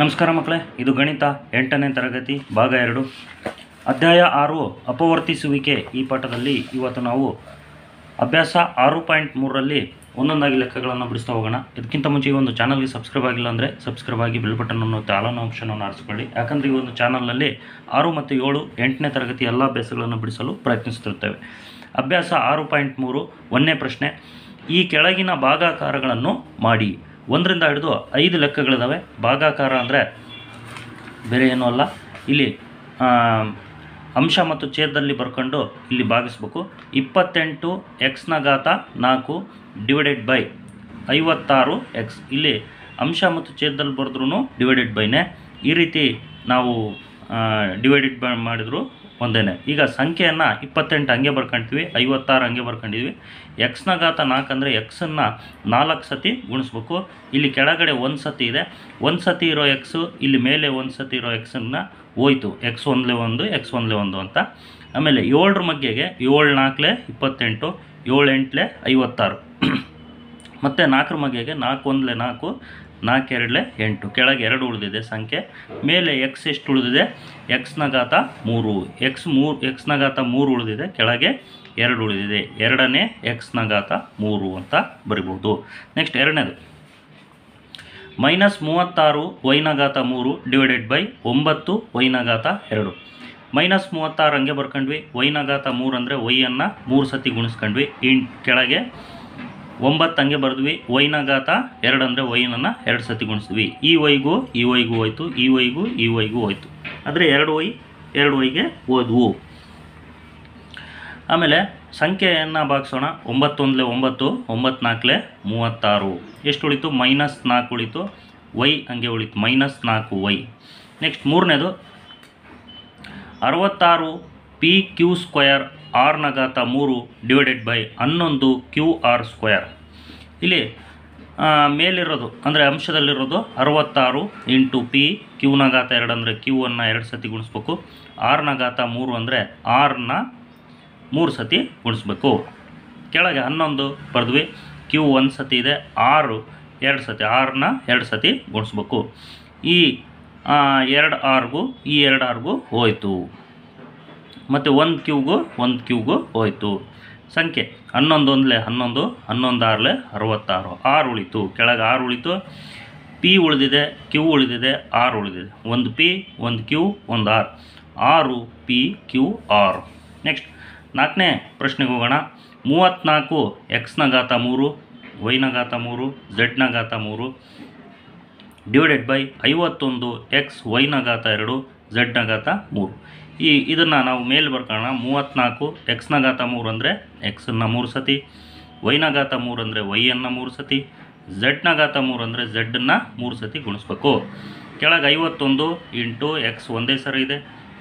ನಮಸ್ಕಾರ ಮಕ್ಕಳೇ ಇದು ಗಣಿತ ಎಂಟನೇ ತರಗತಿ ಭಾಗ ಎರಡು ಅಧ್ಯಾಯ ಆರು ಅಪವರ್ತಿಸುವಿಕೆ ಈ ಪಾಠದಲ್ಲಿ ಇವತ್ತು ನಾವು ಅಭ್ಯಾಸ ಆರು ಪಾಯಿಂಟ್ ಮೂರರಲ್ಲಿ ಒಂದೊಂದಾಗಿ ಲೆಕ್ಕಗಳನ್ನು ಬಿಡಿಸ್ತಾ ಹೋಗೋಣ ಇದಕ್ಕಿಂತ ಮುಂಚೆ ಈ ಒಂದು ಚಾನಲ್ಗೆ ಸಬ್ಸ್ಕ್ರೈಬ್ ಆಗಿಲ್ಲ ಅಂದರೆ ಸಬ್ಸ್ಕ್ರೈಬ್ ಆಗಿ ಬೆಲ್ ಬಟನ್ ಅನ್ನೋ ಆಪ್ಷನನ್ನು ಆರಿಸ್ಕೊಳ್ಳಿ ಯಾಕಂದರೆ ಈ ಒಂದು ಚಾನಲ್ನಲ್ಲಿ ಆರು ಮತ್ತು ಏಳು ಎಂಟನೇ ತರಗತಿ ಎಲ್ಲ ಅಭ್ಯಾಸಗಳನ್ನು ಬಿಡಿಸಲು ಪ್ರಯತ್ನಿಸುತ್ತಿರುತ್ತೇವೆ ಅಭ್ಯಾಸ ಆರು ಪಾಯಿಂಟ್ ಮೂರು ಒಂದನೇ ಪ್ರಶ್ನೆ ಈ ಕೆಳಗಿನ ಭಾಗಾಕಾರಗಳನ್ನು ಮಾಡಿ ಒಂದರಿಂದ ಹಿಡಿದು ಐದು ಲೆಕ್ಕಗಳಿದ್ದಾವೆ ಭಾಗಾಕಾರ ಅಂದರೆ ಬೇರೆ ಏನೂ ಅಲ್ಲ ಇಲ್ಲಿ ಅಂಶ ಮತ್ತು ಛೇದದಲ್ಲಿ ಬರ್ಕೊಂಡು ಇಲ್ಲಿ ಭಾಗಿಸ್ಬೇಕು ಇಪ್ಪತ್ತೆಂಟು ಎಕ್ಸ್ನ ಘಾತ ನಾಲ್ಕು ಡಿವೈಡೆಡ್ ಬೈ ಐವತ್ತಾರು ಎಕ್ಸ್ ಇಲ್ಲಿ ಅಂಶ ಮತ್ತು ಛೇದದಲ್ಲಿ ಬರೆದ್ರೂ ಡಿವೈಡೆಡ್ ಬೈನೇ ಈ ರೀತಿ ನಾವು ಡಿವೈಡೆಡ್ ಬೈ ಮಾಡಿದ್ರು ಒಂದೇನೆ ಈಗ ಸಂಖ್ಯೆಯನ್ನು ಇಪ್ಪತ್ತೆಂಟು ಹಂಗೆ ಬರ್ಕೊಳ್ತೀವಿ ಐವತ್ತಾರು ಹಂಗೆ ಬರ್ಕೊಂಡಿದ್ವಿ ಎಕ್ಸ್ನ ಘಾತ ನಾಲ್ಕು ಅಂದರೆ ಎಕ್ಸನ್ನು ನಾಲ್ಕು ಸತಿ ಗುಣಿಸ್ಬೇಕು ಇಲ್ಲಿ ಕೆಳಗಡೆ ಒಂದು ಸತಿ ಇದೆ ಒಂದು ಸತಿ ಇರೋ ಎಕ್ಸು ಇಲ್ಲಿ ಮೇಲೆ ಒಂದು ಸತಿ ಇರೋ ಎಕ್ಸನ್ನು ಹೋಯ್ತು ಎಕ್ಸ್ ಒಂದ್ಲೆ ಒಂದು ಎಕ್ಸ್ ಒಂದಲೇ ಒಂದು ಅಂತ ಆಮೇಲೆ ಏಳರ ಮಗ್ಗೆಗೆ ಏಳು ನಾಲ್ಕಲೆ ಇಪ್ಪತ್ತೆಂಟು ಏಳು ಎಂಟಲೆ ಐವತ್ತಾರು ಮತ್ತು ನಾಲ್ಕರ ಮಗ್ಗೆಗೆ ನಾಲ್ಕು ಒಂದ್ಲೆ ನಾಲ್ಕು ನಾಲ್ಕು ಎರಡಲೆ ಎಂಟು ಕೆಳಗೆ ಎರಡು ಉಳಿದಿದೆ ಸಂಖ್ಯೆ ಮೇಲೆ ಎಕ್ಸ್ ಎಷ್ಟು ಉಳಿದಿದೆ ಎಕ್ಸ್ನ ಘಾತ ಮೂರು ಎಕ್ಸ್ ಮೂರು ಎಕ್ಸ್ನ ಘಾತ ಮೂರು ಉಳಿದಿದೆ ಕೆಳಗೆ ಎರಡು ಉಳಿದಿದೆ ಎರಡನೇ ಎಕ್ಸ್ನ ಘಾತ ಮೂರು ಅಂತ ಬರಿಬೋದು ನೆಕ್ಸ್ಟ್ ಎರಡನೇದು ಮೈನಸ್ ಮೂವತ್ತಾರು ವೈನ ಘಾತ ಮೂರು ಡಿವೈಡೆಡ್ ಬೈ ಒಂಬತ್ತು ವೈನ ಘಾತ ಎರಡು ಮೈನಸ್ ಮೂವತ್ತಾರು ಹಂಗೆ ಬರ್ಕೊಂಡ್ವಿ ವೈನ ಘಾತ ಮೂರು ಅಂದರೆ ವೈಯನ್ನು ಮೂರು ಸತಿ ಗುಣಿಸ್ಕೊಂಡ್ವಿ ಇನ್ ಕೆಳಗೆ ಒಂಬತ್ತು ಹಂಗೆ ಬರೆದ್ವಿ ವೈನ ಗಾತ ಎರಡು ಅಂದರೆ ವೈನನ್ನು ಎರಡು ಸತಿ ಗುಣಿಸಿದ್ವಿ ಈ ವೈಗೂ ಈ ವೈಗೂ ಹೋಯ್ತು ಈ ವೈಗೂ ಈ ವೈಗೂ ಹೋಯ್ತು ಆದರೆ ಎರಡು ವೈ ಎರಡು ವೈಗೆ ಹೋದ್ವು ಆಮೇಲೆ ಸಂಖ್ಯೆಯನ್ನು ಭಾಗಿಸೋಣ ಒಂಬತ್ತೊಂದಲೇ ಒಂಬತ್ತು ಒಂಬತ್ತು ಮೂವತ್ತಾರು ಎಷ್ಟು ಉಳಿತು ಮೈನಸ್ ನಾಲ್ಕು ಉಳಿತು ವೈ ಹಂಗೆ ಉಳಿತು ಮೈನಸ್ ನಾಲ್ಕು ವೈ ನೆಕ್ಸ್ಟ್ ಮೂರನೇದು ಅರವತ್ತಾರು ಪಿ ಕ್ಯೂ ಸ್ಕ್ವಯರ್ ನ ಘಾತ ಮೂರು ಡಿವೈಡೆಡ್ ಬೈ ಹನ್ನೊಂದು ಕ್ಯೂ ಆರ್ ಸ್ಕ್ವೇರ್ ಇಲ್ಲಿ ಮೇಲಿರೋದು ಅಂದರೆ ಅಂಶದಲ್ಲಿರೋದು ಅರವತ್ತಾರು ಇಂಟು ಪಿ ಕ್ಯೂನ ಘಾತ ಎರಡು ಅಂದರೆ ಕ್ಯೂ ಕ್ಯೂವನ್ನು ಎರಡು ಸತಿ ಗುಣಿಸ್ಬೇಕು ಆರ್ನ ಘಾತ ಮೂರು ಅಂದರೆ ಆರ್ನ ಮೂರು ಸತಿ ಗುಣಿಸ್ಬೇಕು ಕೆಳಗೆ ಹನ್ನೊಂದು ಬರೆದ್ವಿ ಕ್ಯೂ ಒಂದು ಸತಿ ಇದೆ ಆರು ಎರಡು ಸತಿ ಆರ್ನ ಎರಡು ಸತಿ ಗುಣಿಸ್ಬೇಕು ಈ ಎರಡು ಆರ್ಗೂ ಈ ಎರಡು ಆರ್ಗೂ ಹೋಯಿತು ಮತ್ತು ಒಂದು ಕ್ಯೂಗೂ ಒಂದು ಕ್ಯೂಗೂ ಹೋಯಿತು ಸಂಖ್ಯೆ ಹನ್ನೊಂದು ಒಂದಲೇ ಹನ್ನೊಂದು ಹನ್ನೊಂದು ಆರಲೆ ಅರವತ್ತಾರು ಆರು ಉಳಿತು ಕೆಳಗೆ ಆರು ಉಳಿತು ಪಿ ಉಳಿದಿದೆ ಕ್ಯೂ ಉಳಿದಿದೆ ಆರು ಉಳಿದಿದೆ ಒಂದು ಪಿ ಒಂದು ಕ್ಯೂ ಒಂದು ಆರು ಆರು ಪಿ ಕ್ಯೂ ಆರು ನೆಕ್ಸ್ಟ್ ನಾಲ್ಕನೇ ಪ್ರಶ್ನೆಗೆ ಹೋಗೋಣ ಮೂವತ್ತ್ನಾಲ್ಕು ಎಕ್ಸ್ನ ಘಾತ ಮೂರು ವೈನ ಘಾತ ಮೂರು ಝಡ್ನ ಘಾತ ಮೂರು ಡಿವೈಡೆಡ್ ಬೈ ಐವತ್ತೊಂದು ಎಕ್ಸ್ ವೈನ ಘಾತ ಎರಡು ಝಡ್ನ ಘಾತ ಮೂರು ಈ ಇದನ್ನು ನಾವು ಮೇಲೆ ಬರ್ಕೋಣ ಮೂವತ್ತ್ನಾಲ್ಕು ಎಕ್ಸ್ನ ಘಾತ ಮೂರು ಅಂದರೆ ಎಕ್ಸನ್ನು ಮೂರು ಸತಿ ವೈನ ಘಾತ ಮೂರು ಅಂದರೆ ವೈಯನ್ನು ಮೂರು ಸತಿ ಝಡ್ನ ಘಾತ ಮೂರು ಅಂದರೆ ಝಡ್ಡನ್ನು ಮೂರು ಸತಿ ಗುಣಿಸ್ಬೇಕು ಕೆಳಗೆ ಐವತ್ತೊಂದು ಇಂಟು ಎಕ್ಸ್ ಒಂದೇ ಸರಿ ಇದೆ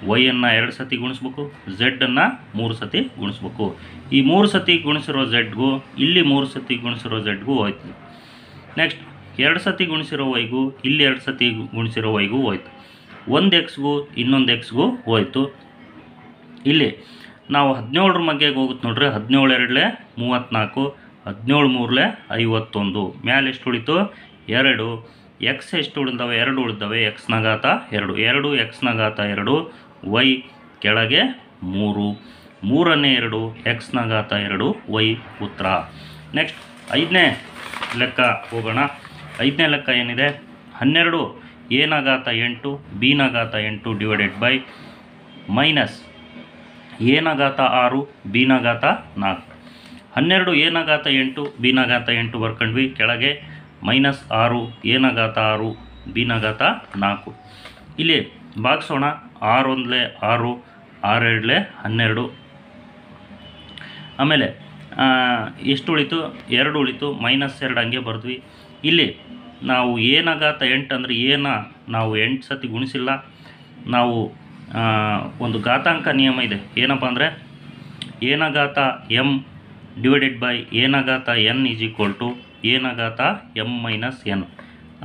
ವೈಯನ್ನು ಎರಡು ಸತಿ ಗುಣಿಸ್ಬೇಕು ಝಡ್ಡನ್ನು ಮೂರು ಸತಿ ಗುಣಿಸ್ಬೇಕು ಈ ಮೂರು ಸತಿ ಗುಣಿಸಿರೋ ಝಡ್ಗೂ ಇಲ್ಲಿ ಮೂರು ಸತಿ ಗುಣಿಸಿರೋ ಝಡ್ಗೂ ಹೋಯ್ತು ನೆಕ್ಸ್ಟ್ ಎರಡು ಸತಿ ಗುಣಿಸಿರೋ ವೈಗೂ ಇಲ್ಲಿ ಎರಡು ಸತಿ ಗುಣಿಸಿರೋ ವೈಗೂ ಹೋಯ್ತು ಒಂದು ಎಕ್ಸ್ಗೂ ಇನ್ನೊಂದು ಎಕ್ಸ್ಗೂ ಹೋಯ್ತು ಇಲ್ಲಿ ನಾವು ಹದಿನೇಳರ ಮಗ್ಗೆಗೆ ಹೋಗುತ್ತೆ ನೋಡ್ರಿ ಹದಿನೇಳು ಎರಡಲೆ ಮೂವತ್ತ್ನಾಲ್ಕು ಹದಿನೇಳು ಮೂರಲೆ ಐವತ್ತೊಂದು ಮ್ಯಾಲೆ ಎಷ್ಟು ಉಳಿತು ಎರಡು ಎಕ್ಸ್ ಎಷ್ಟು ಉಳಿದವೆ ಎರಡು ಉಳಿದಾವೆ ಎಕ್ಸ್ನಗಾತ ಎರಡು ಎರಡು ಎಕ್ಸ್ನಗಾತ ಎರಡು ವೈ ಕೆಳಗೆ ಮೂರು ಮೂರನೇ ಎರಡು ಎಕ್ಸ್ನಗಾತ ಎರಡು ವೈ ಉತ್ತರ ನೆಕ್ಸ್ಟ್ ಐದನೇ ಲೆಕ್ಕ ಹೋಗೋಣ ಐದನೇ ಲೆಕ್ಕ ಏನಿದೆ ಹನ್ನೆರಡು ಎನ ಘಾತ ಎಂಟು ಬಿನ ಘಾತ ಎಂಟು ಡಿವೈಡೆಡ್ ಬೈ ಮೈನಸ್ ಎನ ಘಾತ ಆರು ಬಿನ ಘಾತ ನಾಲ್ಕು ಹನ್ನೆರಡು ಎನ ಘಾತ ಎಂಟು ಬಿನ ಘಾತ ಎಂಟು ಬರ್ಕೊಂಡ್ವಿ ಕೆಳಗೆ ಮೈನಸ್ ಆರು ಎನ ಘಾತ ಆರು ಬಿನ ಘಾತ ನಾಲ್ಕು ಇಲ್ಲಿ ಭಾಗಿಸೋಣ ಆರೊಂದಲೇ ಆರು ಆರೆರಡಲೇ ಹನ್ನೆರಡು ಆಮೇಲೆ ಎಷ್ಟು ಉಳಿತು ಎರಡು ಉಳಿತು ಮೈನಸ್ ಎರಡು ಹಂಗೆ ಬರೆದ್ವಿ ಇಲ್ಲಿ ನಾವು ಏನಾಗಾತ ಎಂಟು ಅಂದರೆ ಏನ ನಾವು ಎಂಟು ಸತಿ ಗುಣಿಸಿಲ್ಲ ನಾವು ಒಂದು ಘಾತಾಂಕ ನಿಯಮ ಇದೆ ಏನಪ್ಪ ಅಂದರೆ ಏನಘಾತ ಎಮ್ ಡಿವೈಡೆಡ್ ಬೈ ಏನಘಾತ ಎನ್ ಈಸ್ ಈಕ್ವಲ್ ಟು ಏನಘಾತ ಎಮ್ ಮೈನಸ್ ಎನ್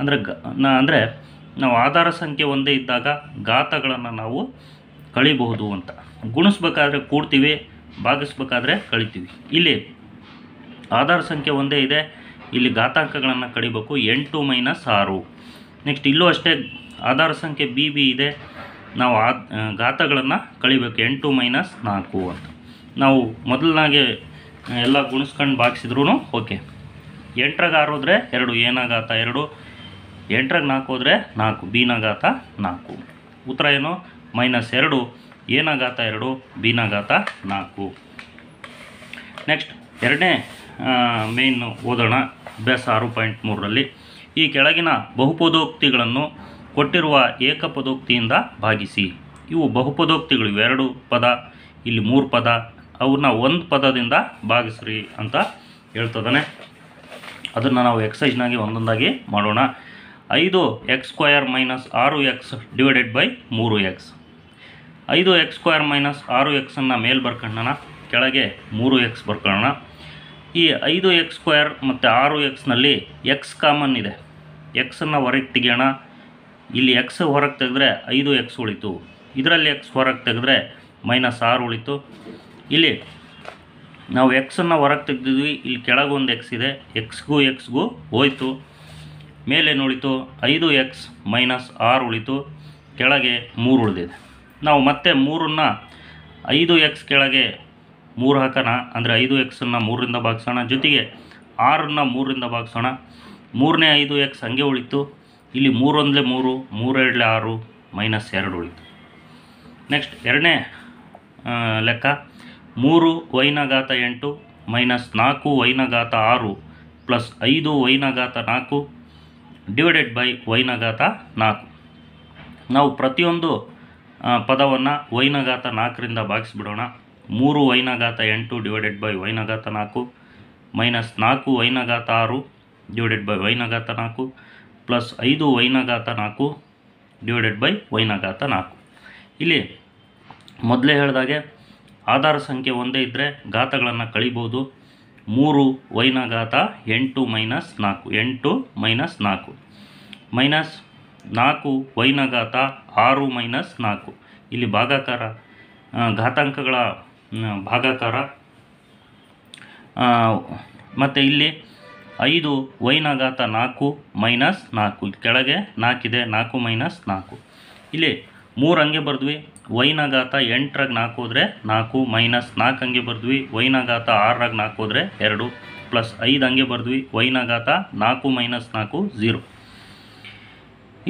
ಅಂದರೆ ಗ ನಾ ಅಂದರೆ ನಾವು ಆಧಾರ ಸಂಖ್ಯೆ ಒಂದೇ ಇದ್ದಾಗ ಘಾತಗಳನ್ನು ನಾವು ಕಳಿಬಹುದು ಅಂತ ಗುಣಿಸ್ಬೇಕಾದ್ರೆ ಕೂಡ್ತೀವಿ ಭಾಗಿಸ್ಬೇಕಾದ್ರೆ ಕಳಿತೀವಿ ಇಲ್ಲಿ ಆಧಾರ ಸಂಖ್ಯೆ ಒಂದೇ ಇದೆ ಇಲ್ಲಿ ಘಾತಾಂಕಗಳನ್ನು ಕಡಿಬೇಕು ಎಂಟು ಮೈನಸ್ ಆರು ನೆಕ್ಸ್ಟ್ ಇಲ್ಲೂ ಅಷ್ಟೇ ಆಧಾರ ಸಂಖ್ಯೆ ಬಿ ಬಿ ಇದೆ ನಾವು ಆ ಘಾತಗಳನ್ನು ಕಳಿಬೇಕು ಎಂಟು ಮೈನಸ್ ನಾಲ್ಕು ಅಂತ ನಾವು ಮೊದಲನಾಗೆ ಎಲ್ಲ ಗುಣಿಸ್ಕೊಂಡು ಬಾಗಿಸಿದ್ರೂ ಓಕೆ ಎಂಟ್ರಾಗ ಆರು ಹೋದರೆ ಎರಡು ಏನಾಗಾತ ಎರಡು ಎಂಟ್ರಾಗ ನಾಲ್ಕು ಹೋದರೆ ನಾಲ್ಕು ಬೀನಾಗಾತ ನಾಲ್ಕು ಉತ್ತರ ಏನು ಮೈನಸ್ ಎರಡು ಏನಾಗಾತ ಎರಡು ಬೀನಾಗಾತ ನಾಲ್ಕು ನೆಕ್ಸ್ಟ್ ಎರಡನೇ ಮೇನ್ ಓದೋಣ ಅಭ್ಯಾಸ ಆರು ಪಾಯಿಂಟ್ ಮೂರರಲ್ಲಿ ಈ ಕೆಳಗಿನ ಬಹುಪದೋಕ್ತಿಗಳನ್ನು ಕೊಟ್ಟಿರುವ ಏಕಪದೋಕ್ತಿಯಿಂದ ಭಾಗಿಸಿ ಇವು ಬಹುಪದೋಕ್ತಿಗಳು ಎರಡು ಪದ ಇಲ್ಲಿ ಮೂರು ಪದ ಅವನ್ನ ಒಂದು ಪದದಿಂದ ಭಾಗಿಸ್ರಿ ಅಂತ ಹೇಳ್ತದಾನೆ ಅದನ್ನು ನಾವು ಎಕ್ಸೈಜ್ನಾಗಿ ಒಂದೊಂದಾಗಿ ಮಾಡೋಣ ಐದು ಎಕ್ಸ್ ಸ್ಕ್ವಯರ್ ಮೈನಸ್ ಆರು ಎಕ್ಸ್ ಡಿವೈಡೆಡ್ ಬೈ ಮೂರು ಎಕ್ಸ್ ಐದು ಎಕ್ಸ್ ಸ್ಕ್ವಯರ್ ಮೈನಸ್ ಆರು ಎಕ್ಸನ್ನು ಮೇಲೆ ಬರ್ಕೊಳ್ಳೋಣ ಕೆಳಗೆ ಮೂರು ಎಕ್ಸ್ ಬರ್ಕೊಳ್ಳೋಣ ಈ ಐದು ಎಕ್ಸ್ ಸ್ಕ್ವೇರ್ ಮತ್ತು ಆರು ಎಕ್ಸ್ನಲ್ಲಿ ಎಕ್ಸ್ ಕಾಮನ್ ಇದೆ ಎಕ್ಸನ್ನು ಹೊರಗೆ ತೆಗೆಯೋಣ ಇಲ್ಲಿ ಎಕ್ಸ್ ಹೊರಗೆ ತೆಗೆದ್ರೆ ಐದು ಎಕ್ಸ್ ಉಳಿತು ಇದರಲ್ಲಿ ಎಕ್ಸ್ ಹೊರಗೆ ತೆಗೆದ್ರೆ ಮೈನಸ್ ಆರು ಉಳಿತು ಇಲ್ಲಿ ನಾವು ಎಕ್ಸನ್ನು ಹೊರಗೆ ತೆಗೆದಿದ್ವಿ ಇಲ್ಲಿ ಕೆಳಗೊಂದು ಎಕ್ಸ್ ಇದೆ ಎಕ್ಸ್ಗೂ ಎಕ್ಸ್ಗೂ ಹೋಯಿತು ಮೇಲೆ ಉಳಿತು ಐದು ಎಕ್ಸ್ ಮೈನಸ್ ಆರು ಉಳಿತು ಕೆಳಗೆ ಮೂರು ಉಳಿದಿದೆ ನಾವು ಮತ್ತೆ ಮೂರನ್ನು ಐದು ಎಕ್ಸ್ ಕೆಳಗೆ ಮೂರು ಹಾಕೋಣ ಅಂದರೆ ಐದು ಎಕ್ಸನ್ನು ಮೂರರಿಂದ ಭಾಗಿಸೋಣ ಜೊತೆಗೆ ಆರನ್ನು ಮೂರರಿಂದ ಭಾಗಿಸೋಣ ಮೂರನೇ ಐದು ಎಕ್ಸ್ ಹಂಗೆ ಉಳಿತು ಇಲ್ಲಿ ಮೂರೊಂದಲೇ ಮೂರು ಮೂರೆರಡಲೆ ಆರು ಮೈನಸ್ ಎರಡು ಉಳಿತು ನೆಕ್ಸ್ಟ್ ಎರಡನೇ ಲೆಕ್ಕ ಮೂರು ವೈನ ಘಾತ ಎಂಟು ಮೈನಸ್ ನಾಲ್ಕು ವೈನ ಘಾತ ಆರು ಪ್ಲಸ್ ಐದು ವೈನ ಘಾತ ನಾಲ್ಕು ಡಿವೈಡೆಡ್ ಬೈ ವೈನ ಘಾತ ನಾಲ್ಕು ನಾವು ಪ್ರತಿಯೊಂದು ಪದವನ್ನು ವೈನ ಘಾತ ನಾಲ್ಕರಿಂದ ಭಾಗಿಸ್ಬಿಡೋಣ ಮೂರು ವೈನಘಾತ ಎಂಟು ಡಿವೈಡೆಡ್ ಬೈ ವೈನಗಾತ ನಾಲ್ಕು ಮೈನಸ್ ನಾಲ್ಕು ವೈನಘಾತ ಆರು ಡಿವೈಡೆಡ್ ಬೈ ವೈನಗಾತ ನಾಲ್ಕು ಪ್ಲಸ್ ಐದು ವೈನಘಾತ ನಾಲ್ಕು ಡಿವೈಡೆಡ್ ಬೈ ವೈನಗಾತ ನಾಲ್ಕು ಇಲ್ಲಿ ಮೊದಲೇ ಹೇಳಿದಾಗೆ ಆಧಾರ ಸಂಖ್ಯೆ ಒಂದೇ ಇದ್ದರೆ ಘಾತಗಳನ್ನು ಕಳಿಬೋದು ಮೂರು ವೈನಗಾತ ಎಂಟು ಮೈನಸ್ ನಾಲ್ಕು ಎಂಟು ಮೈನಸ್ ನಾಲ್ಕು ಮೈನಸ್ ನಾಲ್ಕು ವೈನಗಾತ ಆರು ಮೈನಸ್ ನಾಲ್ಕು ಇಲ್ಲಿ ಭಾಗಾಕಾರ ಘಾತಾಂಕಗಳ ಭಾಗಾಕಾರ ಮತ್ತು ಇಲ್ಲಿ ಐದು ವೈನಾಘಾತ ನಾಲ್ಕು ಮೈನಸ್ ನಾಲ್ಕು ಕೆಳಗೆ ನಾಲ್ಕಿದೆ ನಾಲ್ಕು ಮೈನಸ್ ನಾಲ್ಕು ಇಲ್ಲಿ ಮೂರು ಹಂಗೆ ಬರೆದ್ವಿ ವೈನಾಘಾತ ಎಂಟ್ರಾಗ ನಾಲ್ಕು ಹೋದರೆ ನಾಲ್ಕು ಮೈನಸ್ ನಾಲ್ಕು ಹಂಗೆ ಬರೆದ್ವಿ ವೈನಾಘಾತ ಆರರಾಗ ನಾಲ್ಕು ಹೋದರೆ ಎರಡು ಪ್ಲಸ್ ಐದು ಹಂಗೆ ಬರೆದ್ವಿ ವೈನಾಘಾತ ನಾಲ್ಕು ಮೈನಸ್ ನಾಲ್ಕು ಝೀರೋ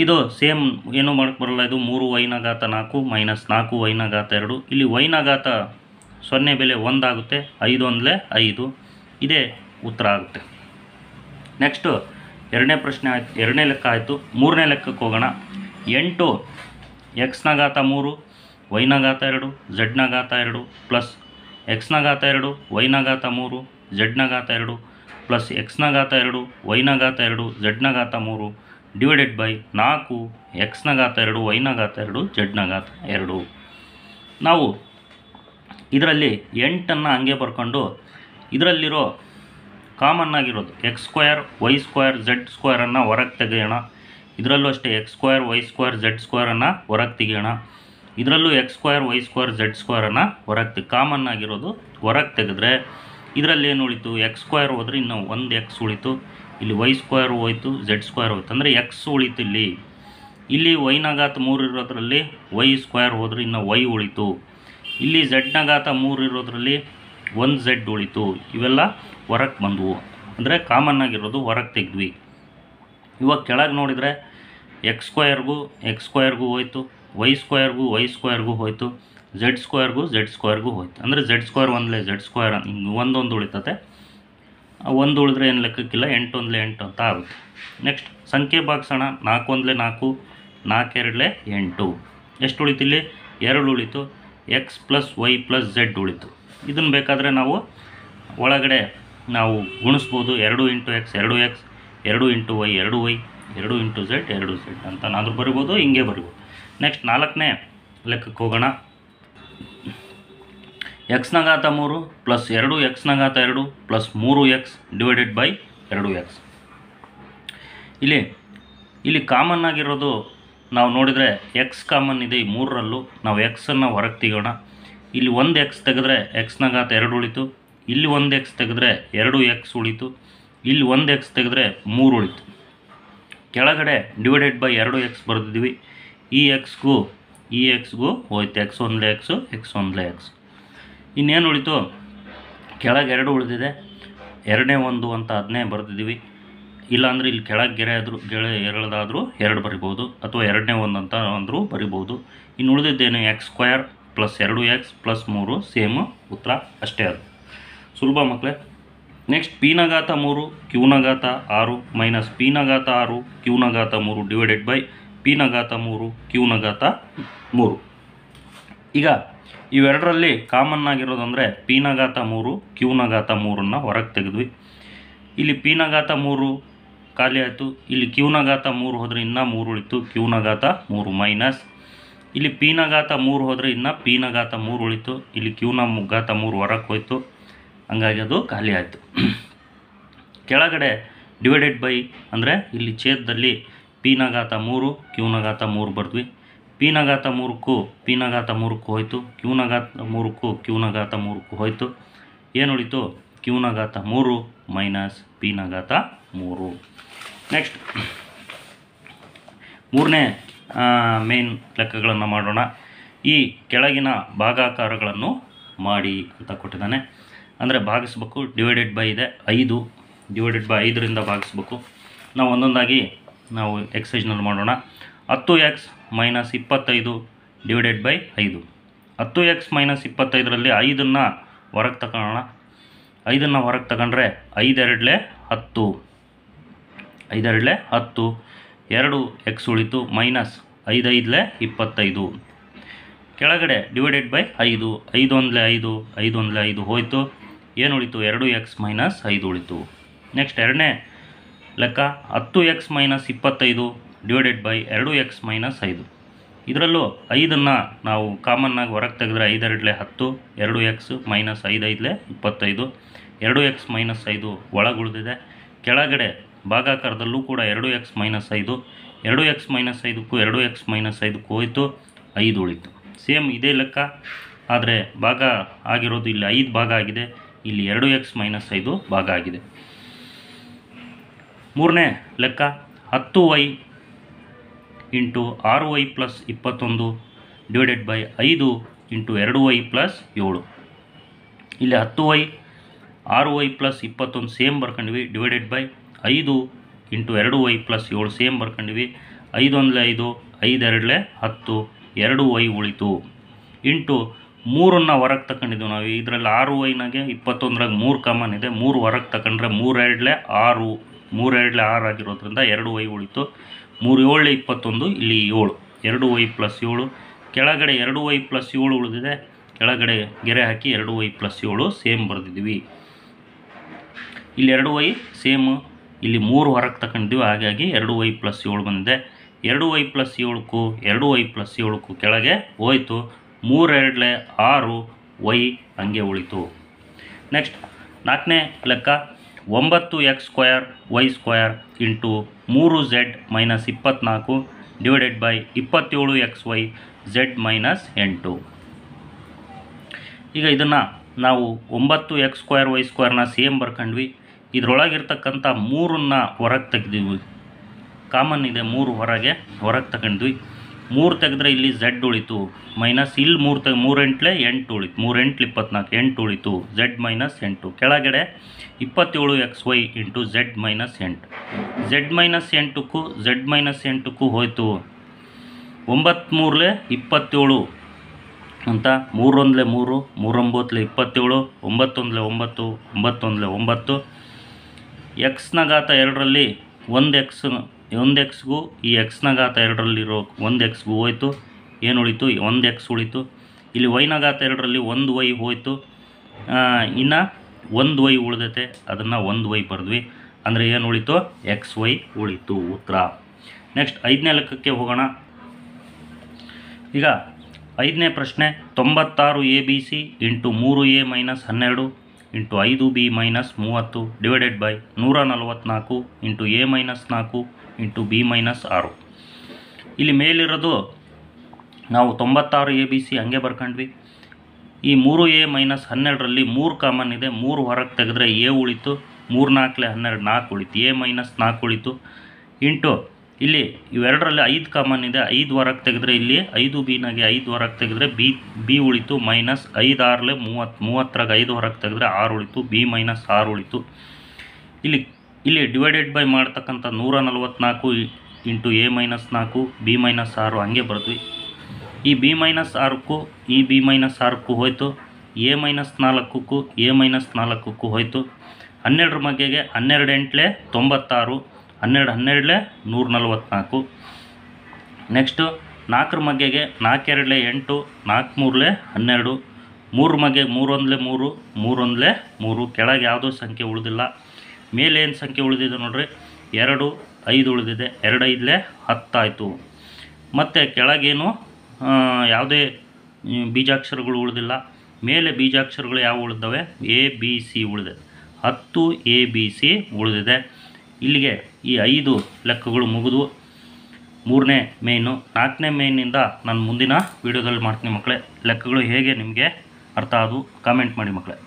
ಇದು ಸೇಮ್ ಏನೂ ಮಾಡೋಕ್ಕೆ ಬರಲ್ಲ ಇದು ಮೂರು ವೈನಾಘಾತ ನಾಲ್ಕು ಮೈನಸ್ ನಾಲ್ಕು ವೈನಾಘಾತ ಎರಡು ಇಲ್ಲಿ ವೈನಾಘಾತ ಸೊನ್ನೆ ಬೆಲೆ ಒಂದಾಗುತ್ತೆ ಐದು ಒಂದಲೇ ಐದು ಇದೇ ಉತ್ತರ ಆಗುತ್ತೆ ನೆಕ್ಸ್ಟು ಎರಡನೇ ಪ್ರಶ್ನೆ ಆಯ್ತು ಎರಡನೇ ಲೆಕ್ಕ ಆಯಿತು ಮೂರನೇ ಲೆಕ್ಕಕ್ಕೆ ಹೋಗೋಣ ಎಂಟು ಎಕ್ಸ್ನ ಘಾತ ಮೂರು ವೈನ ಘಾತ ಎರಡು ಝಡ್ನ ಘಾತ ಎರಡು ಪ್ಲಸ್ ಎಕ್ಸ್ನ ಘಾತ ಎರಡು ವೈನ ಘಾತ ಮೂರು ಝಡ್ನ ಘಾತ ಎರಡು ಪ್ಲಸ್ ಎಕ್ಸ್ನ ಘಾತ ಎರಡು ವೈನ ಘಾತ ಎರಡು ಝಡ್ನ ಘಾತ ಮೂರು ಡಿವೈಡೆಡ್ ಬೈ ನಾಲ್ಕು ಎಕ್ಸ್ನ ಘಾತ ಎರಡು ವೈನ ಘಾತ ಎರಡು ಝಡ್ನ ಘಾತ ಎರಡು ನಾವು ಇದರಲ್ಲಿ ಎಂಟನ್ನು ಹಂಗೆ ಬರ್ಕೊಂಡು ಇದರಲ್ಲಿರೋ ಕಾಮನ್ ಆಗಿರೋದು X square Y square Z ಸ್ಕ್ವಯರನ್ನು ಹೊರಗೆ ತೆಗೆಯೋಣ ಇದರಲ್ಲೂ ಅಷ್ಟೇ X square Y square Z ಸ್ಕ್ವಯರನ್ನು ಹೊರಗೆ ತೆಗೆಯೋಣ ಇದರಲ್ಲೂ X square Y square Z ಸ್ಕ್ವಯರನ್ನು ಹೊರಗೆ ತೆಗೆ ಕಾಮನ್ ಆಗಿರೋದು ಹೊರಗೆ ತೆಗೆದ್ರೆ ಇದರಲ್ಲಿ ಏನು ಉಳಿತು ಎಕ್ಸ್ ಸ್ಕ್ವಯರ್ ಹೋದರೆ ಇನ್ನು ಒಂದು ಎಕ್ಸ್ ಉಳಿತು ಇಲ್ಲಿ ವೈ ಸ್ಕ್ವಯರ್ ಹೋಯಿತು ಝೆಡ್ ಸ್ಕ್ವಯರ್ ಹೋಯ್ತು ಅಂದರೆ ಎಕ್ಸ್ ಉಳಿತು ಇಲ್ಲಿ ಇಲ್ಲಿ ವೈನಾಗಾತ್ ಮೂರು ಇರೋದ್ರಲ್ಲಿ ವೈ ಸ್ಕ್ವಯರ್ ಹೋದರೆ ಇನ್ನು ವೈ ಉಳಿತು ಇಲ್ಲಿ ಝಡ್ನ ಘಾತ ಮೂರು ಇರೋದ್ರಲ್ಲಿ ಒಂದು ಝಡ್ ಉಳಿತು ಇವೆಲ್ಲ ಹೊರಕ್ಕೆ ಬಂದವು ಅಂದರೆ ಕಾಮನ್ ಆಗಿರೋದು ಹೊರಗೆ ತೆಗೆದ್ವಿ ಇವಾಗ ಕೆಳಗೆ ನೋಡಿದರೆ ಎಕ್ಸ್ ಸ್ಕ್ವಯರ್ಗೂ ಎಕ್ಸ್ ಸ್ಕ್ವಯರ್ಗೂ ಹೋಯ್ತು ವೈ ಸ್ಕ್ವಯರ್ಗೂ ವೈ ಸ್ಕ್ವಯರ್ಗೂ ಹೋಯ್ತು ಝೆಡ್ ಸ್ಕ್ವಯರ್ಗೂ ಝಡ್ ಸ್ಕ್ವಯರ್ಗೂ ಹೋಯ್ತು ಅಂದರೆ ಝೆಡ್ ಸ್ಕ್ವಯರ್ ಒಂದಲೆ ಝಡ್ ಸ್ಕ್ವಯರ್ ಅಂತ ಒಂದೊಂದು ಉಳಿತತೆ ಒಂದು ಉಳಿದ್ರೆ ಏನು ಲೆಕ್ಕಕ್ಕಿಲ್ಲ ಎಂಟು ಒಂದಲೆ ಎಂಟು ಅಂತ ಆಗುತ್ತೆ ನೆಕ್ಸ್ಟ್ ಸಂಖ್ಯೆ ಬಾಕ್ಸಣ ನಾಲ್ಕು ಒಂದಲೇ ನಾಲ್ಕು ನಾಲ್ಕೆರಡಲೆ ಎಂಟು ಎಷ್ಟು ಉಳಿತು ಇಲ್ಲಿ ಎರಡು ಉಳಿತು X plus Y plus Z ಉಳಿತು ಇದನ್ನು ಬೇಕಾದರೆ ನಾವು ಒಳಗಡೆ ನಾವು ಗುಣಿಸ್ಬೋದು ಎರಡು ಇಂಟು ಎಕ್ಸ್ ಎರಡು ಎಕ್ಸ್ ಎರಡು ಇಂಟು ವೈ ಎರಡು ವೈ ಎರಡು ಇಂಟು ಝೆಡ್ ಎರಡು ಝೆಡ್ ಅಂತ ಬರ್ಬೋದು ಹಿಂಗೆ ಬರಿಬೋದು ನೆಕ್ಸ್ಟ್ ನಾಲ್ಕನೇ ಲೆಕ್ಕಕ್ಕೆ ಹೋಗೋಣ ಎಕ್ಸ್ನಘಾತ ಮೂರು ಪ್ಲಸ್ ಎರಡು ಎಕ್ಸ್ನಘಾತ ಎರಡು ಪ್ಲಸ್ ಮೂರು ಎಕ್ಸ್ ಡಿವೈಡೆಡ್ ಬೈ ಎರಡು ಎಕ್ಸ್ ಇಲ್ಲಿ ಇಲ್ಲಿ ಕಾಮನ್ ಆಗಿರೋದು ನಾವು ನೋಡಿದರೆ ಎಕ್ಸ್ ಕಾಮನ್ ಇದೆ ಈ ಮೂರರಲ್ಲೂ ನಾವು ಎಕ್ಸನ್ನು ಹೊರಗೆ ತೆಗೋಣ ಇಲ್ಲಿ ಒಂದು ಎಕ್ಸ್ ತೆಗೆದ್ರೆ ಎಕ್ಸ್ನ ಘಾತ ಎರಡು ಉಳಿತು ಇಲ್ಲಿ ಒಂದು ಎಕ್ಸ್ ತೆಗೆದ್ರೆ ಎರಡು ಎಕ್ಸ್ ಉಳಿತು ಇಲ್ಲಿ ಒಂದು ಎಕ್ಸ್ ತೆಗೆದ್ರೆ ಮೂರು ಉಳಿತು ಕೆಳಗಡೆ ಡಿವೈಡೆಡ್ ಬೈ ಎರಡು ಎಕ್ಸ್ ಬರೆದಿದ್ವಿ ಈ ಎಕ್ಸ್ಗೂ ಈ ಎಕ್ಸ್ಗೂ ಹೋಯ್ತು ಎಕ್ಸ್ ಒಂದಲೇ ಎಕ್ಸು ಎಕ್ಸ್ ಒಂದಲೇ ಎಕ್ಸ್ ಇನ್ನೇನು ಉಳಿತು ಕೆಳಗೆ ಎರಡು ಉಳಿದಿದೆ ಎರಡನೇ ಒಂದು ಅಂತ ಅದನ್ನೇ ಬರೆದಿದ್ದೀವಿ ಇಲ್ಲಾಂದರೆ ಇಲ್ಲಿ ಕೆಳಗೆ ಗೆರೆ ಆದರೂ ಗೆಳೆ ಎರಡಾದರೂ ಎರಡು ಬರಿಬೋದು ಅಥವಾ ಎರಡನೇ ಒಂದು ಅಂತ ಅಂದರೂ ಬರಿಬೋದು ಇನ್ನು ಉಳಿದಿದ್ದೇನು ಎಕ್ಸ್ ಸ್ಕ್ವಯರ್ ಪ್ಲಸ್ ಎರಡು ಎಕ್ಸ್ ಪ್ಲಸ್ ಮೂರು ಸೇಮ್ ಉತ್ತರ ಅಷ್ಟೇ ಅದು ಸುಲಭ ಮಕ್ಕಳೇ ನೆಕ್ಸ್ಟ್ ನಗಾತ ಮೂರು ಕ್ಯೂನಗಾತ ಆರು ಮೈನಸ್ ನಗಾತ ಆರು ನಗಾತ ಮೂರು ಡಿವೈಡೆಡ್ ಬೈ ನಗಾತ ಮೂರು ಕ್ಯೂನಗಾತ ಮೂರು ಈಗ ಇವೆರಡರಲ್ಲಿ ಕಾಮನ್ ಆಗಿರೋದಂದರೆ ನಗಾತ ಮೂರು ನಗಾತ ಮೂರನ್ನು ಹೊರಗೆ ತೆಗೆದ್ವಿ ಇಲ್ಲಿ ನಗಾತ ಮೂರು ಖಾಲಿ ಆಯಿತು ಇಲ್ಲಿ ಕ್ಯೂನ ಮೂರು ಹೋದರೆ ಇನ್ನೂ ಮೂರು ಉಳಿತು ಕ್ಯೂನ ಮೂರು ಮೈನಸ್ ಇಲ್ಲಿ ಪಿನ ಮೂರು ಹೋದರೆ ಇನ್ನೂ ಪಿನ ಮೂರು ಉಳಿತು ಇಲ್ಲಿ ಕ್ಯೂನ ಘಾತ ಮೂರು ಹೊರಕ್ಕೆ ಹೋಯಿತು ಹಂಗಾಗಿ ಅದು ಖಾಲಿ ಆಯಿತು ಕೆಳಗಡೆ ಡಿವೈಡೆಡ್ ಬೈ ಅಂದರೆ ಇಲ್ಲಿ ಛೇದದಲ್ಲಿ ಪಿನ ಮೂರು ಕ್ಯೂನ ಮೂರು ಬರೆದ್ವಿ ಪಿನ ಘಾತ ಮೂರಕ್ಕೂ ಪಿನ ಘಾತ ಮೂರಕ್ಕೂ ಹೋಯಿತು ಕ್ಯೂನ ಘಾತ ಮೂರಕ್ಕೂ ಕ್ಯೂನ ಘಾತ ಮೂರಕ್ಕೂ ಹೋಯಿತು ಉಳಿತು ಕ್ಯೂನ ಘಾತ ಮೂರು ಮೈನಸ್ ಪಿನ ಘಾತ ಮೂರು ನೆಕ್ಸ್ಟ್ ಮೂರನೇ ಮೇನ್ ಲೆಕ್ಕಗಳನ್ನು ಮಾಡೋಣ ಈ ಕೆಳಗಿನ ಭಾಗಾಕಾರಗಳನ್ನು ಮಾಡಿ ಅಂತ ಕೊಟ್ಟಿದ್ದಾನೆ ಅಂದರೆ ಭಾಗಿಸ್ಬೇಕು ಡಿವೈಡೆಡ್ ಬೈ ಇದೆ ಐದು ಡಿವೈಡೆಡ್ ಬೈ ಐದರಿಂದ ಭಾಗಿಸ್ಬೇಕು ನಾವು ಒಂದೊಂದಾಗಿ ನಾವು ಎಕ್ಸೈಜ್ನಲ್ಲಿ ಮಾಡೋಣ ಹತ್ತು ಎಕ್ಸ್ ಮೈನಸ್ ಇಪ್ಪತ್ತೈದು ಡಿವೈಡೆಡ್ ಬೈ ಐದು ಹತ್ತು ಎಕ್ಸ್ ಮೈನಸ್ ಇಪ್ಪತ್ತೈದರಲ್ಲಿ ಐದನ್ನು ಹೊರಗೆ ತಗೊಳ್ಳೋಣ ಐದನ್ನು ಹೊರಗೆ ತಗೊಂಡ್ರೆ ಐದೆರಡಲೆ ಹತ್ತು ಐದೆರಡಲೆ ಹತ್ತು ಎರಡು ಎಕ್ಸ್ ಉಳಿತು ಮೈನಸ್ ಐದೈದಲೆ ಇಪ್ಪತ್ತೈದು ಕೆಳಗಡೆ ಡಿವೈಡೆಡ್ ಬೈ ಐದು ಐದೊಂದಲೆ ಐದು ಐದೊಂದಲೆ ಐದು ಹೋಯಿತು ಏನು ಉಳಿತು ಎರಡು ಎಕ್ಸ್ ಮೈನಸ್ ಐದು ಉಳಿತು ನೆಕ್ಸ್ಟ್ ಎರಡನೇ ಲೆಕ್ಕ ಹತ್ತು ಎಕ್ಸ್ ಮೈನಸ್ ಇಪ್ಪತ್ತೈದು ಡಿವೈಡೆಡ್ ಬೈ ಎರಡು ಎಕ್ಸ್ ಮೈನಸ್ ಐದು ಇದರಲ್ಲೂ ಐದನ್ನು ನಾವು ಕಾಮನ್ನಾಗಿ ಹೊರಗೆ ತೆಗೆದ್ರೆ ಐದೆರಡಲೆ ಹತ್ತು ಎರಡು ಎಕ್ಸ್ ಮೈನಸ್ ಐದು ಐದಲೆ ಇಪ್ಪತ್ತೈದು ಎರಡು ಎಕ್ಸ್ ಮೈನಸ್ ಐದು ಒಳಗುಳಿದಿದೆ ಕೆಳಗಡೆ ಭಾಗಾಕಾರದಲ್ಲೂ ಕೂಡ ಎರಡು ಎಕ್ಸ್ ಮೈನಸ್ ಐದು ಎರಡು ಎಕ್ಸ್ ಮೈನಸ್ ಐದಕ್ಕೂ ಎರಡು ಎಕ್ಸ್ ಮೈನಸ್ ಐದಕ್ಕೂ ಹೋಯಿತು ಐದು ಉಳಿತು ಸೇಮ್ ಇದೇ ಲೆಕ್ಕ ಆದರೆ ಭಾಗ ಆಗಿರೋದು ಇಲ್ಲಿ ಐದು ಭಾಗ ಆಗಿದೆ ಇಲ್ಲಿ ಎರಡು ಎಕ್ಸ್ ಮೈನಸ್ ಐದು ಭಾಗ ಆಗಿದೆ ಮೂರನೇ ಲೆಕ್ಕ ಹತ್ತು ವೈ ಇಂಟು ಆರು ವೈ ಪ್ಲಸ್ ಇಪ್ಪತ್ತೊಂದು ಡಿವೈಡೆಡ್ ಬೈ ಐದು ಇಂಟು ಎರಡು ವೈ ಪ್ಲಸ್ ಏಳು ಇಲ್ಲಿ ಹತ್ತು ವೈ ಆರು ವೈ ಪ್ಲಸ್ ಇಪ್ಪತ್ತೊಂದು ಸೇಮ್ ಬರ್ಕೊಂಡ್ವಿ ಡಿವೈಡೆಡ್ ಬೈ ಐದು ಇಂಟು ಎರಡು ವೈ ಪ್ಲಸ್ ಏಳು ಸೇಮ್ ಬರ್ಕೊಂಡಿವಿ ಐದೊಂದಲೇ ಐದು ಐದೆರಡಲೆ ಹತ್ತು ಎರಡು ವೈ ಉಳಿತು ಇಂಟು ಮೂರನ್ನು ಹೊರಗೆ ತಗೊಂಡಿದ್ದೀವಿ ನಾವು ಇದರಲ್ಲಿ ಆರು ವೈನಾಗೆ ಇಪ್ಪತ್ತೊಂದರಾಗ ಮೂರು ಕಾಮನ್ ಇದೆ ಮೂರು ಹೊರಗೆ ತಗೊಂಡ್ರೆ ಮೂರೆರಡಲೆ ಆರು ಮೂರೆರಡಲೆ ಆರು ಆಗಿರೋದ್ರಿಂದ ಎರಡು ವೈ ಉಳಿತು ಮೂರು ಏಳು ಇಪ್ಪತ್ತೊಂದು ಇಲ್ಲಿ ಏಳು ಎರಡು ವೈ ಪ್ಲಸ್ ಏಳು ಕೆಳಗಡೆ ಎರಡು ವೈ ಪ್ಲಸ್ ಏಳು ಉಳಿದಿದೆ ಕೆಳಗಡೆ ಗೆರೆ ಹಾಕಿ ಎರಡು ವೈ ಪ್ಲಸ್ ಏಳು ಸೇಮ್ ಬರೆದಿದ್ವಿ ಇಲ್ಲಿ ಎರಡು ವೈ ಸೇಮು ಇಲ್ಲಿ ಮೂರು ಹೊರಗೆ ತಗೊಂಡಿದ್ದೀವಿ ಹಾಗಾಗಿ ಎರಡು ವೈ ಪ್ಲಸ್ ಏಳು ಬಂದಿದೆ ಎರಡು ವೈ ಪ್ಲಸ್ ಏಳಕ್ಕೂ ಎರಡು ವೈ ಪ್ಲಸ್ ಏಳಕ್ಕೂ ಕೆಳಗೆ ಹೋಯಿತು ಮೂರೆರಡಲೆ ಆರು ವೈ ಹಂಗೆ ಉಳಿತು ನೆಕ್ಸ್ಟ್ ನಾಲ್ಕನೇ ಲೆಕ್ಕ ಒಂಬತ್ತು X square Y square into ಮೂರು ಝೆಡ್ ಮೈನಸ್ ಇಪ್ಪತ್ತ್ನಾಲ್ಕು ಡಿವೈಡೆಡ್ ಬೈ ಇಪ್ಪತ್ತೇಳು ಎಕ್ಸ್ ವೈ ಝೆಡ್ ಮೈನಸ್ ಎಂಟು ಈಗ ಇದನ್ನು ನಾವು ಒಂಬತ್ತು ಎಕ್ಸ್ ಸ್ಕ್ವಯರ್ ವೈ ಸ್ಕ್ವಯರ್ನ ಸೇಮ್ ಬರ್ಕೊಂಡ್ವಿ ಇದರೊಳಗಿರ್ತಕ್ಕಂಥ ಮೂರನ್ನ ಹೊರಗೆ ತೆಗೆದಿವಿ ಕಾಮನ್ ಇದೆ ಮೂರು ಹೊರಗೆ ಹೊರಗೆ ತಗೊಂಡ್ವಿ ಮೂರು ತೆಗೆದ್ರೆ ಇಲ್ಲಿ ಝೆಡ್ ಉಳಿತು ಮೈನಸ್ ಇಲ್ಲಿ ಮೂರು ತೆ ಮೂರೆಂಟ್ಲೆ ಎಂಟು ಉಳಿತು ಮೂರೆಂಟ್ಲು ಇಪ್ಪತ್ನಾಲ್ಕು ಎಂಟು ಉಳಿತು ಝೆಡ್ ಮೈನಸ್ ಎಂಟು ಕೆಳಗಡೆ ಇಪ್ಪತ್ತೇಳು X Y into Z minus ಎಂಟು ಝೆಡ್ ಮೈನಸ್ ಎಂಟಕ್ಕೂ ಝೆಡ್ ಮೈನಸ್ ಎಂಟಕ್ಕೂ ಹೋಯಿತು ಒಂಬತ್ತ್ಮೂರಲೆ ಇಪ್ಪತ್ತೇಳು ಅಂತ ಮೂರೊಂದಲೆ ಮೂರು ಮೂರೊಂಬತ್ತಲೆ ಇಪ್ಪತ್ತೇಳು ಒಂಬತ್ತೊಂದಲೆ ಒಂಬತ್ತು ಒಂಬತ್ತೊಂದಲೆ ಒಂಬತ್ತು ಎಕ್ಸ್ನ ಘಾತ ಎರಡರಲ್ಲಿ ಒಂದು ಎಕ್ಸ್ ಒಂದು ಎಕ್ಸ್ಗೂ ಈ ಎಕ್ಸ್ನ ಘಾತ ಎರಡರಲ್ಲಿರೋ ಒಂದು ಎಕ್ಸ್ಗೂ ಹೋಯಿತು ಏನು ಉಳಿತು ಒಂದು ಎಕ್ಸ್ ಉಳಿತು ಇಲ್ಲಿ ವೈನ ಘಾತ ಎರಡರಲ್ಲಿ ಒಂದು ವೈ ಹೋಯ್ತು ಇನ್ನು ಒಂದು ವೈ ಉಳಿದೈತೆ ಅದನ್ನು ಒಂದು ವೈ ಬರೆದ್ವಿ ಅಂದರೆ ಏನು ಉಳಿತು ಎಕ್ಸ್ ವೈ ಉಳಿತು ಉತ್ತರ ನೆಕ್ಸ್ಟ್ ಐದನೇ ಲೆಕ್ಕಕ್ಕೆ ಹೋಗೋಣ ಈಗ ಐದನೇ ಪ್ರಶ್ನೆ ತೊಂಬತ್ತಾರು ಎ ಬಿ ಸಿ ಇಂಟು ಮೂರು ಎ ಮೈನಸ್ ಹನ್ನೆರಡು ಇಂಟು ಐದು ಬಿ ಮೈನಸ್ ಮೂವತ್ತು ಡಿವೈಡೆಡ್ ಬೈ ನೂರ ನಲವತ್ತ್ನಾಲ್ಕು ಇಂಟು ಎ ಮೈನಸ್ ನಾಲ್ಕು ಇಂಟು ಬಿ ಮೈನಸ್ ಆರು ಇಲ್ಲಿ ಮೇಲಿರೋದು ನಾವು ತೊಂಬತ್ತಾರು ಎ ಬಿ ಸಿ ಹಂಗೆ ಬರ್ಕೊಂಡ್ವಿ ಈ ಮೂರು ಎ ಮೈನಸ್ ಹನ್ನೆರಡರಲ್ಲಿ ಮೂರು ಕಾಮನ್ ಇದೆ ಮೂರು ಹೊರಗೆ ತೆಗೆದ್ರೆ ಎ ಉಳಿತು ಮೂರು ನಾಲ್ಕಲೆ ಹನ್ನೆರಡು ನಾಲ್ಕು ಉಳಿತು ಎ ಮೈನಸ್ ನಾಲ್ಕು ಉಳಿತು ಇಂಟು ಇಲ್ಲಿ ಇವೆರಡರಲ್ಲಿ ಐದು ಕಾಮನ್ ಇದೆ ಐದು ಹೊರಗೆ ತೆಗೆದ್ರೆ ಇಲ್ಲಿ ಐದು ಬಿನಾಗೆ ಐದು ಹೊರಗೆ ತೆಗೆದ್ರೆ ಬಿ ಬಿ ಉಳಿತು ಮೈನಸ್ ಐದು ಆರಲೆ ಮೂವತ್ತು ಮೂವತ್ತರಾಗ ಐದು ಹೊರಗೆ ತೆಗೆದ್ರೆ ಆರು ಉಳಿತು ಬಿ ಮೈನಸ್ ಆರು ಉಳಿತು ಇಲ್ಲಿ ಇಲ್ಲಿ ಡಿವೈಡೆಡ್ ಬೈ ಮಾಡ್ತಕ್ಕಂಥ ನೂರ ನಲ್ವತ್ನಾಲ್ಕು ಇಂಟು ಎ ಮೈನಸ್ ನಾಲ್ಕು ಬಿ ಮೈನಸ್ ಆರು ಹಂಗೆ ಬರ್ತೀವಿ ಈ ಬಿ ಮೈನಸ್ ಆರಕ್ಕೂ ಈ ಬಿ ಮೈನಸ್ ಆರಕ್ಕೂ ಹೋಯಿತು ಎ ಮೈನಸ್ ನಾಲ್ಕಕ್ಕೂ ಎ ಮೈನಸ್ ನಾಲ್ಕಕ್ಕೂ ಹೋಯಿತು ಹನ್ನೆರಡರ ಮಗ್ಗೆಗೆ ಹನ್ನೆರಡು ಎಂಟ್ಲೆ ತೊಂಬತ್ತಾರು ಹನ್ನೆರಡು ಹನ್ನೆರಡಲೆ ನೂರ ನಲ್ವತ್ನಾಲ್ಕು ನೆಕ್ಸ್ಟು ನಾಲ್ಕರ ಮಗ್ಗೆಗೆ ನಾಲ್ಕೆರಡಲೆ ಎಂಟು ನಾಲ್ಕು ಮೂರಲೆ ಹನ್ನೆರಡು ಮೂರು ಮಗ್ಗೆ ಮೂರೊಂದಲೆ ಮೂರು ಮೂರೊಂದಲೆ ಮೂರು ಕೆಳಗೆ ಯಾವುದೋ ಸಂಖ್ಯೆ ಉಳಿದಿಲ್ಲ ಮೇಲೆ ಏನು ಸಂಖ್ಯೆ ಉಳಿದಿದೆ ನೋಡ್ರಿ ಎರಡು ಐದು ಉಳಿದಿದೆ ಎರಡು ಐದಲೇ ಹತ್ತಾಯಿತು ಮತ್ತು ಕೆಳಗೇನು ಯಾವುದೇ ಬೀಜಾಕ್ಷರಗಳು ಉಳಿದಿಲ್ಲ ಮೇಲೆ ಬೀಜಾಕ್ಷರಗಳು ಯಾವ ಉಳಿದವೆ ಎ ಬಿ ಸಿ ಉಳಿದೆ ಹತ್ತು ಎ ಬಿ ಸಿ ಉಳಿದಿದೆ ಇಲ್ಲಿಗೆ ಈ ಐದು ಲೆಕ್ಕಗಳು ಮುಗಿದು ಮೂರನೇ ಮೇಯ್ನು ನಾಲ್ಕನೇ ಮೇಯ್ನಿಂದ ನಾನು ಮುಂದಿನ ವೀಡಿಯೋದಲ್ಲಿ ಮಾಡ್ತೀನಿ ಮಕ್ಕಳೇ ಲೆಕ್ಕಗಳು ಹೇಗೆ ನಿಮಗೆ ಅರ್ಥ ಆದವು ಕಾಮೆಂಟ್ ಮಾಡಿ ಮಕ್ಕಳೇ